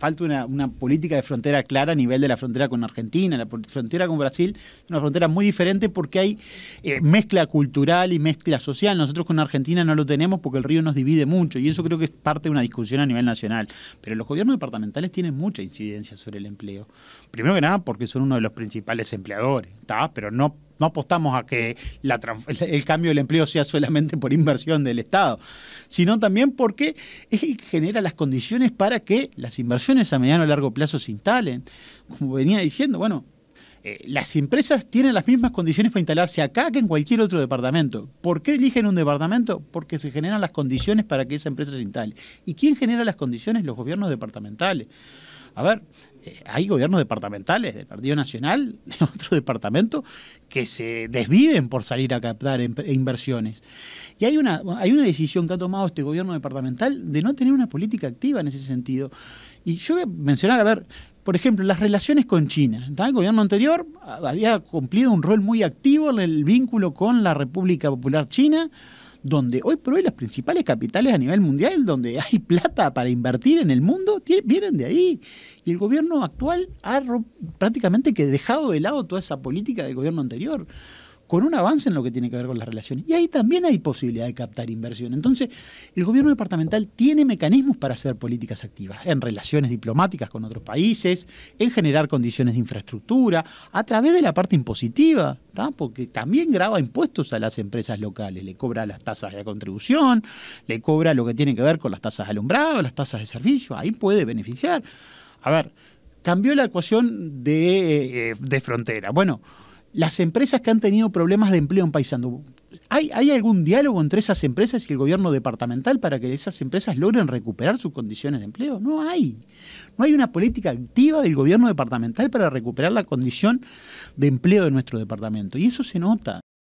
falta una, política de frontera clara a nivel de la frontera con Argentina, la frontera con Brasil, una frontera muy diferente porque hay eh, mezcla cultural y mezcla social. Nosotros con Argentina no lo tenemos porque el río nos divide mucho y eso creo que es parte de una discusión a nivel nacional. Pero los gobiernos departamentales tienen mucha incidencia sobre el empleo. Primero que nada porque son uno de los principales empleadores, ¿está? pero no no apostamos a que el cambio del empleo sea solamente por inversión del Estado, sino también porque él genera las condiciones para que las inversiones a mediano y largo plazo se instalen. Como venía diciendo, bueno, eh, las empresas tienen las mismas condiciones para instalarse acá que en cualquier otro departamento. ¿Por qué eligen un departamento? Porque se generan las condiciones para que esa empresa se instale. ¿Y quién genera las condiciones? Los gobiernos departamentales. A ver, eh, hay gobiernos departamentales del Partido Nacional, de otro departamento, que se desviven por salir a captar em, inversiones. Y hay una, hay una decisión que ha tomado este gobierno departamental de no tener una política activa en ese sentido. Y yo voy a mencionar, a ver, por ejemplo, las relaciones con China. El gobierno anterior había cumplido un rol muy activo en el vínculo con la República Popular China donde hoy por hoy las principales capitales a nivel mundial, donde hay plata para invertir en el mundo, vienen de ahí. Y el gobierno actual ha prácticamente que dejado de lado toda esa política del gobierno anterior con un avance en lo que tiene que ver con las relaciones. Y ahí también hay posibilidad de captar inversión. Entonces, el gobierno departamental tiene mecanismos para hacer políticas activas en relaciones diplomáticas con otros países, en generar condiciones de infraestructura, a través de la parte impositiva, porque también graba impuestos a las empresas locales, le cobra las tasas de contribución, le cobra lo que tiene que ver con las tasas de alumbrado, las tasas de servicio, ahí puede beneficiar. A ver, cambió la ecuación de, eh, de frontera. Bueno, las empresas que han tenido problemas de empleo en Paisandú. ¿hay, ¿hay algún diálogo entre esas empresas y el gobierno departamental para que esas empresas logren recuperar sus condiciones de empleo? No hay. No hay una política activa del gobierno departamental para recuperar la condición de empleo de nuestro departamento. Y eso se nota.